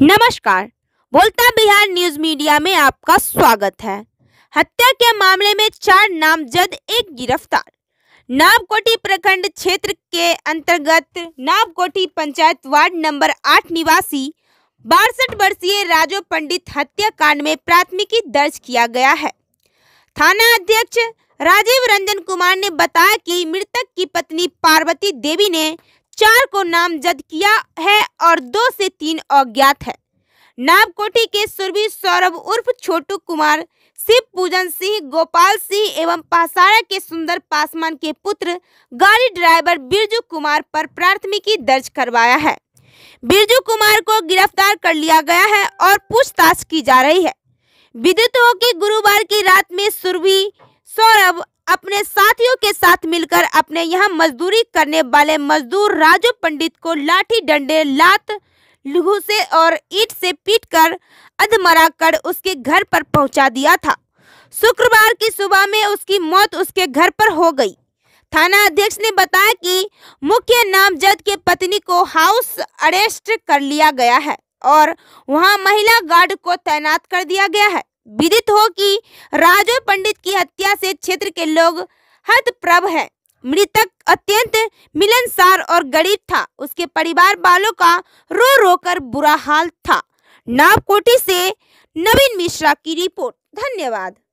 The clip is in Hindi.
नमस्कार बोलता बिहार न्यूज मीडिया में आपका स्वागत है हत्या के मामले में चार नामजद एक गिरफ्तार नावकोटी प्रखंड क्षेत्र के अंतर्गत नावकोटी पंचायत वार्ड नंबर आठ निवासी बासठ वर्षीय राजो पंडित हत्याकांड में प्राथमिकी दर्ज किया गया है थाना अध्यक्ष राजीव रंजन कुमार ने बताया कि मृतक की पत्नी पार्वती देवी ने चार को नामजद किया है और दो से तीन अज्ञात है नामकोटी के सुरभी सौरभ उर्फ छोटू कुमार शिव पूजन सिंह गोपाल सिंह एवं पासारा के सुंदर पासवान के पुत्र गाड़ी ड्राइवर बिरजू कुमार पर प्राथमिकी दर्ज करवाया है बिरजू कुमार को गिरफ्तार कर लिया गया है और पूछताछ की जा रही है विदित हो कि गुरुवार की रात में सुरभि सौरभ अपने साथियों के साथ मिलकर अपने यहाँ मजदूरी करने वाले मजदूर राजू पंडित को लाठी डंडे लात लहू से और ईट से पीटकर अधमरा कर उसके घर पर पहुंचा दिया था शुक्रवार की सुबह में उसकी मौत उसके घर पर हो गई थाना अध्यक्ष ने बताया कि मुख्य नामजद के पत्नी को हाउस अरेस्ट कर लिया गया है और वहां महिला गार्ड को तैनात कर दिया गया है विदित हो कि राजो पंडित की हत्या से क्षेत्र के लोग प्रभ है मृतक अत्यंत मिलनसार और गरीब था उसके परिवार वालों का रो रो कर बुरा हाल था नावकोटी से नवीन मिश्रा की रिपोर्ट धन्यवाद